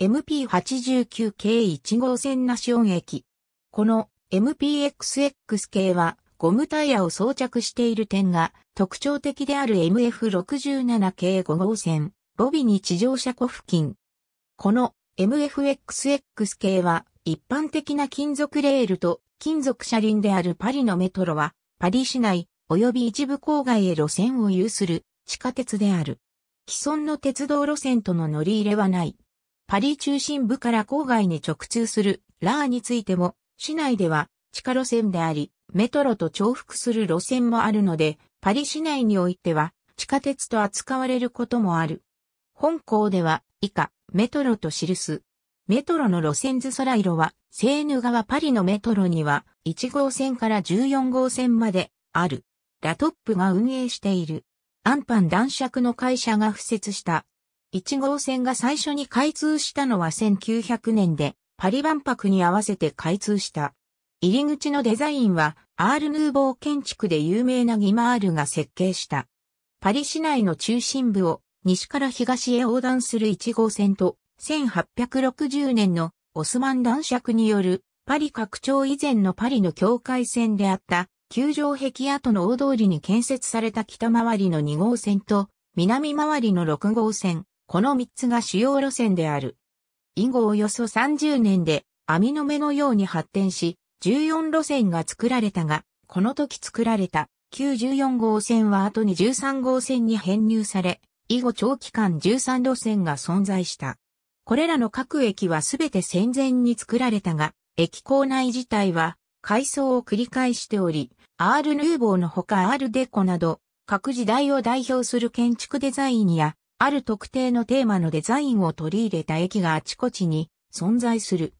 MP89 系1号線ナシオン駅。この MPXX 系はゴムタイヤを装着している点が特徴的である MF67 系5号線、ボビに地上車庫付近。この MFXX 系は一般的な金属レールと金属車輪であるパリのメトロはパリ市内及び一部郊外へ路線を有する地下鉄である。既存の鉄道路線との乗り入れはない。パリ中心部から郊外に直通するラーについても、市内では地下路線であり、メトロと重複する路線もあるので、パリ市内においては地下鉄と扱われることもある。本校では以下、メトロと記す。メトロの路線図空色は、セーヌ川パリのメトロには1号線から14号線まである。ラトップが運営している。アンパン男爵の会社が付設した1号線が最初に開通したのは1900年で、パリ万博に合わせて開通した。入り口のデザインは、アール・ヌーボー建築で有名なギマールが設計した。パリ市内の中心部を西から東へ横断する1号線と、1860年のオスマン男爵によるパリ拡張以前のパリの境界線であった球場壁跡の大通りに建設された北回りの2号線と南回りの6号線、この3つが主要路線である。以後およそ30年で網の目のように発展し、14路線が作られたが、この時作られた9 14号線は後に13号線に編入され、以後長期間13路線が存在した。これらの各駅はすべて戦前に作られたが、駅構内自体は改装を繰り返しており、アール・ヌーボーのほかアール・デコなど、各時代を代表する建築デザインやある特定のテーマのデザインを取り入れた駅があちこちに存在する。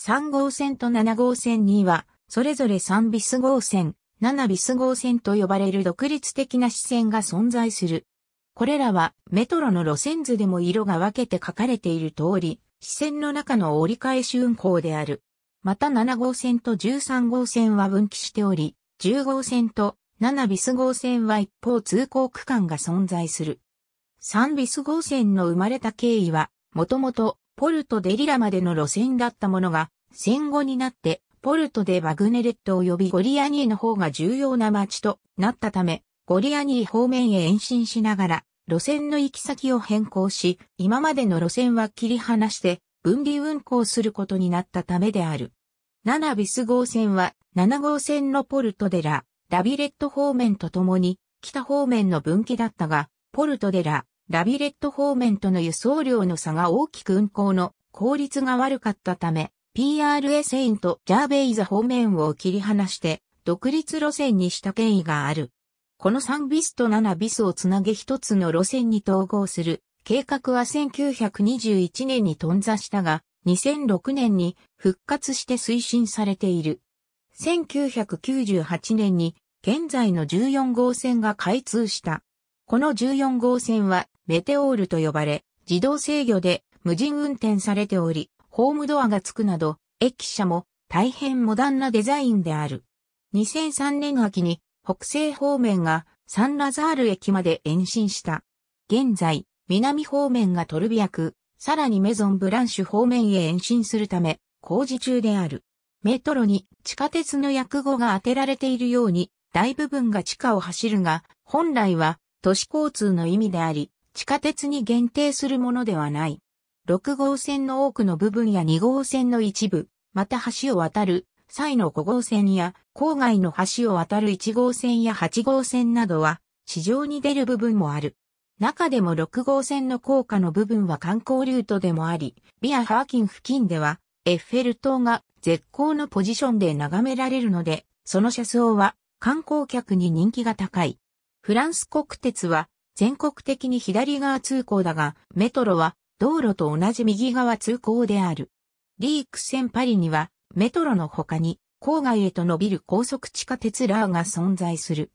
3号線と7号線には、それぞれ3ビス号線、7ビス号線と呼ばれる独立的な支線が存在する。これらはメトロの路線図でも色が分けて書かれている通り、支線の中の折り返し運行である。また7号線と13号線は分岐しており、10号線と7ビス号線は一方通行区間が存在する。サンビス号線の生まれた経緯は、もともとポルトデリラまでの路線だったものが、戦後になってポルトでバグネレット及びゴリアニーの方が重要な町となったため、ゴリアニー方面へ延伸しながら、路線の行き先を変更し、今までの路線は切り離して、分離運行することになったためである。7ビス号線は、7号線のポルトデラ、ラビレット方面とともに、北方面の分岐だったが、ポルトデラ、ラビレット方面との輸送量の差が大きく運行の効率が悪かったため、PRA セインとジャーベイザ方面を切り離して独立路線にした経緯がある。この3ビスと7ビスをつなげ一つの路線に統合する計画は1921年に頓挫したが、2006年に復活して推進されている。1998年に現在の14号線が開通した。この14号線はメテオールと呼ばれ、自動制御で無人運転されており、ホームドアがつくなど、駅舎も大変モダンなデザインである。2003年秋に北西方面がサンラザール駅まで延伸した。現在、南方面がトルビア区、さらにメゾンブランシュ方面へ延伸するため、工事中である。メトロに地下鉄の訳語が当てられているように、大部分が地下を走るが、本来は都市交通の意味であり、地下鉄に限定するものではない。6号線の多くの部分や2号線の一部、また橋を渡る際の5号線や郊外の橋を渡る1号線や8号線などは市場に出る部分もある。中でも6号線の高架の部分は観光ルートでもあり、ビアハーキン付近ではエッフェル塔が絶好のポジションで眺められるので、その車窓は観光客に人気が高い。フランス国鉄は全国的に左側通行だが、メトロは道路と同じ右側通行である。リーク線パリには、メトロの他に、郊外へと伸びる高速地下鉄ラーが存在する。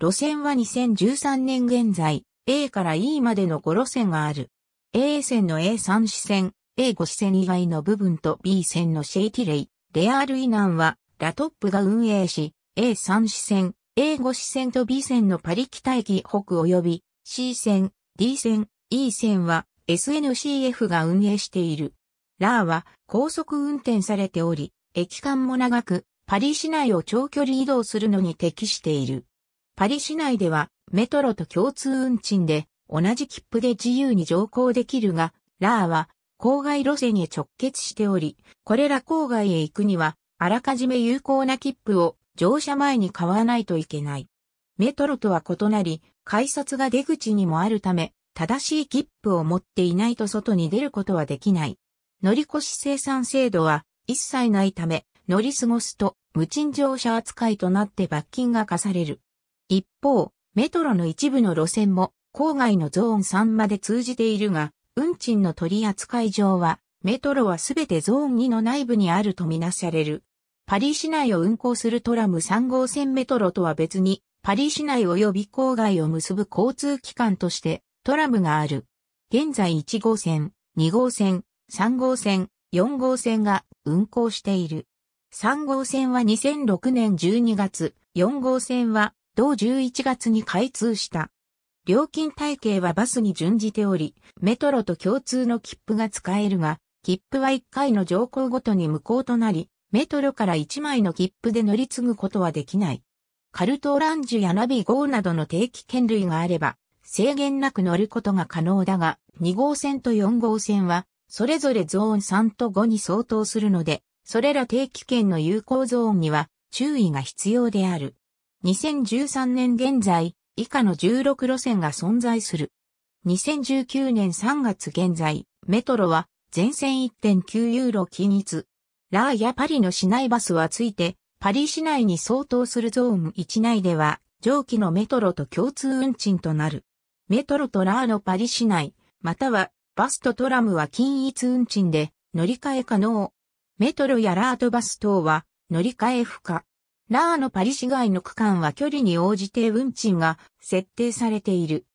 路線は2013年現在、A から E までの5路線がある。A 線の A3 支線、A5 支線以外の部分と B 線のシェイティレイ、レアール以南は、ラトップが運営し、A3 支線、A5 支線と B 線のパリ北駅北及び C 線、D 線、E 線は SNCF が運営している。ラーは高速運転されており、駅間も長く、パリ市内を長距離移動するのに適している。パリ市内ではメトロと共通運賃で同じ切符で自由に乗降できるが、ラーは郊外路線へ直結しており、これら郊外へ行くには、あらかじめ有効な切符を乗車前に買わないといけない。メトロとは異なり、改札が出口にもあるため、正しい切符を持っていないと外に出ることはできない。乗り越し生産制度は一切ないため、乗り過ごすと無賃乗車扱いとなって罰金が課される。一方、メトロの一部の路線も郊外のゾーン3まで通じているが、運賃の取り扱い上は、メトロはすべてゾーン2の内部にあるとみなされる。パリ市内を運行するトラム3号線メトロとは別に、パリ市内及び郊外を結ぶ交通機関としてトラムがある。現在1号線、2号線、3号線、4号線が運行している。3号線は2006年12月、4号線は同11月に開通した。料金体系はバスに準じており、メトロと共通の切符が使えるが、切符は1回の乗降ごとに無効となり、メトロから1枚の切符で乗り継ぐことはできない。カルトランジュやナビ号などの定期券類があれば、制限なく乗ることが可能だが、2号線と4号線は、それぞれゾーン3と5に相当するので、それら定期券の有効ゾーンには注意が必要である。2013年現在、以下の16路線が存在する。2019年3月現在、メトロは全線1.9ユーロ均一。ラーやパリの市内バスはついて、パリ市内に相当するゾーン1内では、上記のメトロと共通運賃となる。メトロとラーのパリ市内、またはバスとトラムは均一運賃で乗り換え可能。メトロやラーとバス等は乗り換え不可。ラーのパリ市外の区間は距離に応じて運賃が設定されている。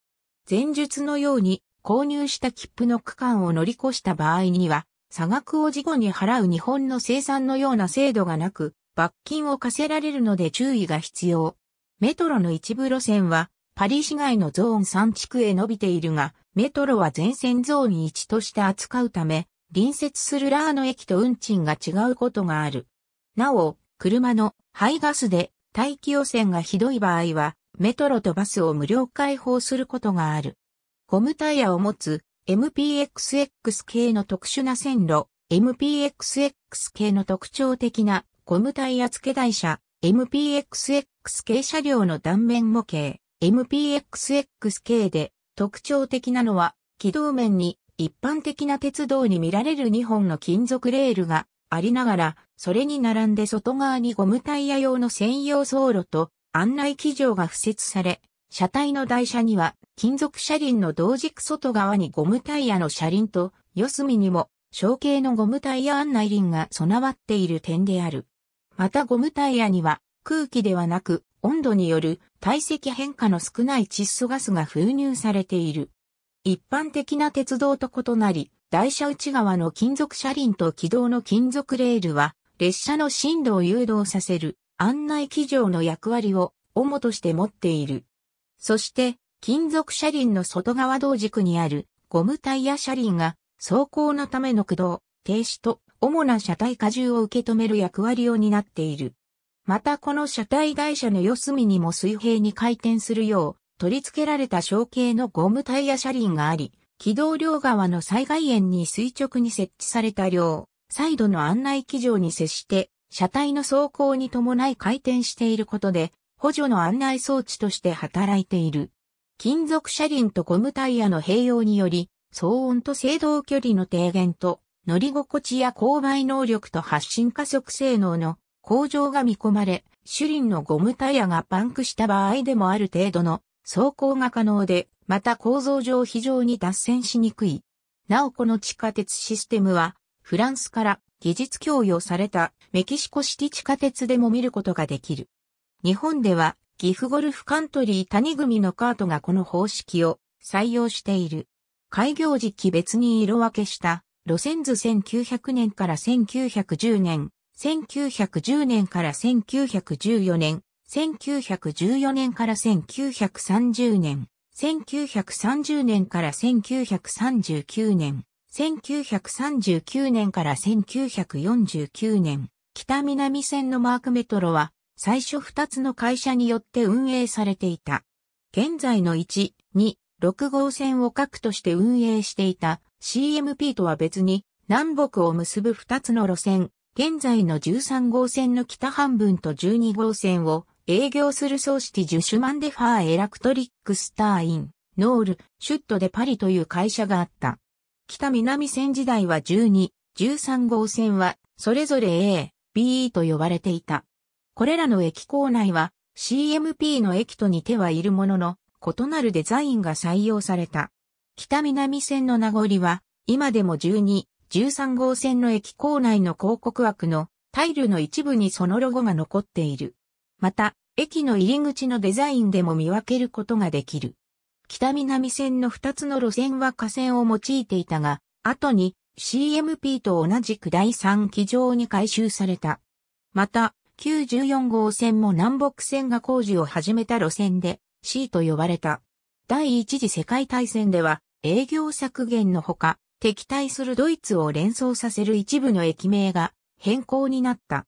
前述のように購入した切符の区間を乗り越した場合には、差額を事後に払う日本の生産のような制度がなく、罰金を課せられるので注意が必要。メトロの一部路線は、パリ市街のゾーン3地区へ伸びているが、メトロは全線ゾーン1として扱うため、隣接するラーの駅と運賃が違うことがある。なお、車の排ガスで大気汚染がひどい場合は、メトロとバスを無料開放することがある。ゴムタイヤを持つ MPXX 系の特殊な線路、MPXX 系の特徴的なゴムタイヤ付け台車、MPXX 系車両の断面模型、MPXX 系で特徴的なのは、軌道面に一般的な鉄道に見られる2本の金属レールがありながら、それに並んで外側にゴムタイヤ用の専用走路と案内機場が付設され、車体の台車には金属車輪の同軸外側にゴムタイヤの車輪と四隅にも小径のゴムタイヤ案内輪が備わっている点である。またゴムタイヤには空気ではなく温度による体積変化の少ない窒素ガスが封入されている。一般的な鉄道と異なり、台車内側の金属車輪と軌道の金属レールは列車の進路を誘導させる案内機場の役割を主として持っている。そして金属車輪の外側同軸にあるゴムタイヤ車輪が走行のための駆動、停止と主な車体荷重を受け止める役割を担っている。またこの車体台車の四隅にも水平に回転するよう取り付けられた小型のゴムタイヤ車輪があり、軌道両側の災害円に垂直に設置された両、サイドの案内機上に接して、車体の走行に伴い回転していることで、補助の案内装置として働いている。金属車輪とゴムタイヤの併用により、騒音と制動距離の低減と、乗り心地や勾配能力と発進加速性能の向上が見込まれ、主輪のゴムタイヤがパンクした場合でもある程度の走行が可能で、また構造上非常に脱線しにくい。なおこの地下鉄システムは、フランスから技術供与されたメキシコシティ地下鉄でも見ることができる。日本では、岐阜ゴルフカントリー谷組のカートがこの方式を採用している。開業時期別に色分けした路線図1900年から1910年、1910年から1914年、1914年から1930年、1930年から1939年、1939年から1949年、北南線のマークメトロは、最初2つの会社によって運営されていた。現在の1、2、6号線を核として運営していた CMP とは別に南北を結ぶ2つの路線、現在の13号線の北半分と12号線を営業するソーシティ・ジュシュマンデファー・エラクトリック・スター・イン、ノール、シュット・デパリという会社があった。北南線時代は12、13号線はそれぞれ A、B と呼ばれていた。これらの駅構内は CMP の駅と似てはいるものの、異なるデザインが採用された。北南線の名残は、今でも12、13号線の駅構内の広告枠のタイルの一部にそのロゴが残っている。また、駅の入り口のデザインでも見分けることができる。北南線の2つの路線は河線を用いていたが、後に CMP と同じく第3機場に改修された。また、94号線も南北線が工事を始めた路線で、C と呼ばれた。第一次世界大戦では営業削減のほか、敵対するドイツを連想させる一部の駅名が変更になった。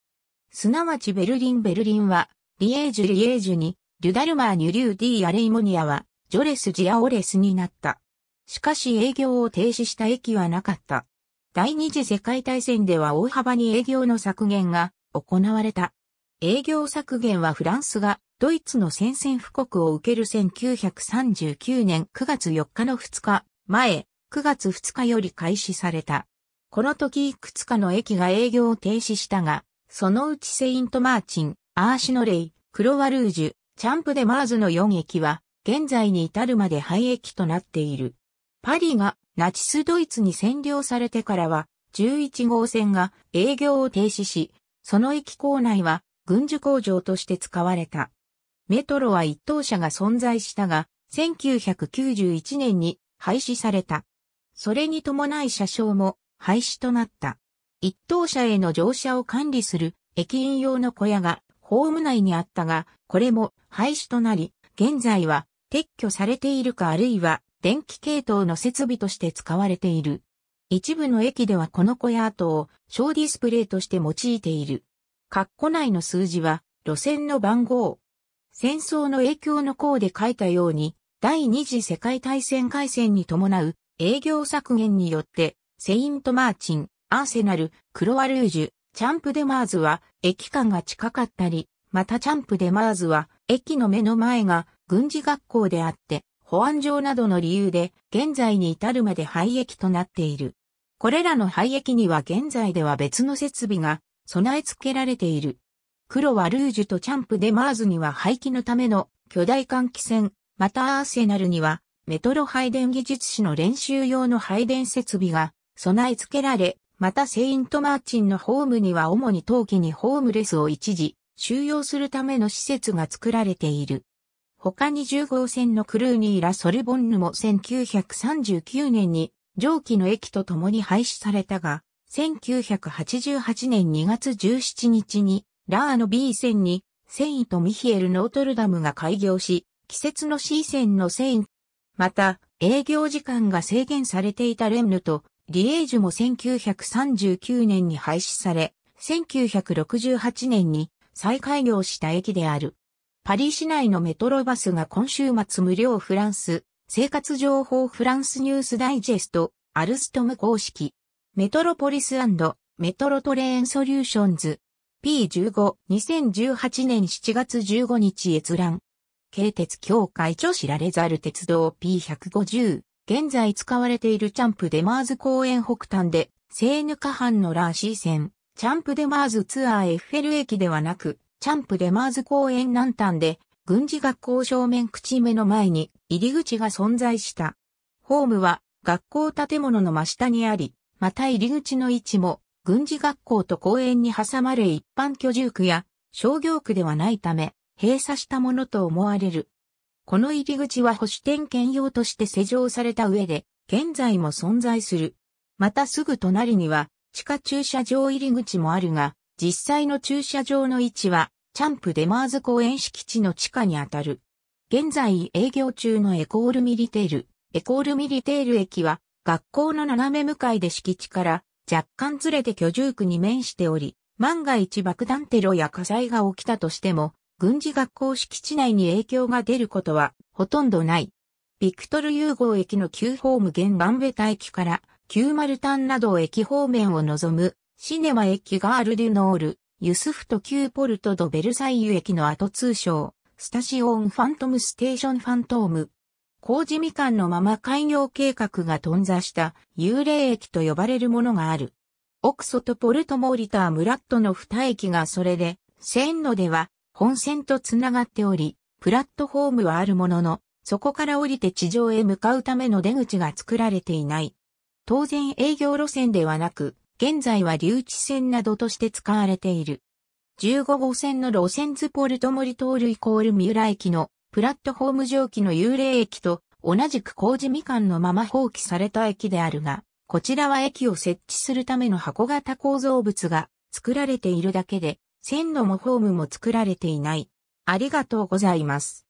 すなわちベルリンベルリンは、リエージュリエージュに、リュダルマーニュリューディアレイモニアは、ジョレスジアオレスになった。しかし営業を停止した駅はなかった。第二次世界大戦では大幅に営業の削減が行われた。営業削減はフランスがドイツの宣戦布告を受ける1939年9月4日の2日前、9月2日より開始された。この時いくつかの駅が営業を停止したが、そのうちセイント・マーチン、アーシノレイ、クロワルージュ、チャンプ・デ・マーズの4駅は、現在に至るまで廃駅となっている。パリがナチスドイツに占領されてからは、11号線が営業を停止し、その駅構内は軍需工場として使われた。メトロは一等車が存在したが、1991年に廃止された。それに伴い車掌も廃止となった。一等車への乗車を管理する駅員用の小屋がホーム内にあったが、これも廃止となり、現在は撤去されているかあるいは電気系統の設備として使われている。一部の駅ではこの小屋跡を小ディスプレイとして用いている。括弧内の数字は路線の番号、戦争の影響の項で書いたように、第二次世界大戦開戦に伴う営業削減によって、セイント・マーチン、アーセナル、クロワルージュ、チャンプ・デ・マーズは駅間が近かったり、またチャンプ・デ・マーズは駅の目の前が軍事学校であって、保安上などの理由で現在に至るまで廃駅となっている。これらの廃駅には現在では別の設備が備え付けられている。黒はルージュとチャンプでマーズには廃棄のための巨大換気扇、またアーセナルにはメトロ配電技術士の練習用の配電設備が備え付けられ、またセイントマーチンのホームには主に冬季にホームレスを一時収容するための施設が作られている。他に10号線のクルーニーラ・ソルボンヌも1939年に上記の駅と共に廃止されたが、1988年2月17日にラーの B 線に、セイント・ミヒエル・ノートルダムが開業し、季節の C 線のセイン。また、営業時間が制限されていたレンヌと、リエージュも1939年に廃止され、1968年に再開業した駅である。パリ市内のメトロバスが今週末無料フランス、生活情報フランスニュースダイジェスト、アルストム公式、メトロポリスメトロトレーンソリューションズ、P15、2018年7月15日閲覧。京鉄協会著知られざる鉄道 P150。現在使われているチャンプデマーズ公園北端で、セーヌカハンのラーシー線、チャンプデマーズツアーエッフェル駅ではなく、チャンプデマーズ公園南端で、軍事学校正面口目の前に入り口が存在した。ホームは学校建物の真下にあり、また入り口の位置も軍事学校と公園に挟まれ一般居住区や商業区ではないため、閉鎖したものと思われる。この入り口は保守点検用として施錠された上で、現在も存在する。またすぐ隣には、地下駐車場入り口もあるが、実際の駐車場の位置は、チャンプデマーズ公園敷地の地下にあたる。現在営業中のエコールミリテール、エコールミリテール駅は、学校の斜め向かいで敷地から若干ずれて居住区に面しており、万が一爆弾テロや火災が起きたとしても、軍事学校敷地内に影響が出ることはほとんどない。ビクトル融合駅の旧ホーム現バンベタ駅から旧マルタンなど駅方面を望むシネマ駅ガール・デュノール、ユスフト旧ポルト・ド・ベルサイユ駅の後通称、スタシオン・ファントム・ステーション・ファントーム、工事未完のまま開業計画が頓挫した幽霊駅と呼ばれるものがある。奥外ポルトモーリタームラットの二駅がそれで、線路では本線とつながっており、プラットホームはあるものの、そこから降りて地上へ向かうための出口が作られていない。当然営業路線ではなく、現在は留置線などとして使われている。15号線の路線図ポルトモリトールイコール三浦駅のプラットフォーム蒸気の幽霊駅と同じく事みかんのまま放棄された駅であるが、こちらは駅を設置するための箱型構造物が作られているだけで、線路もホームも作られていない。ありがとうございます。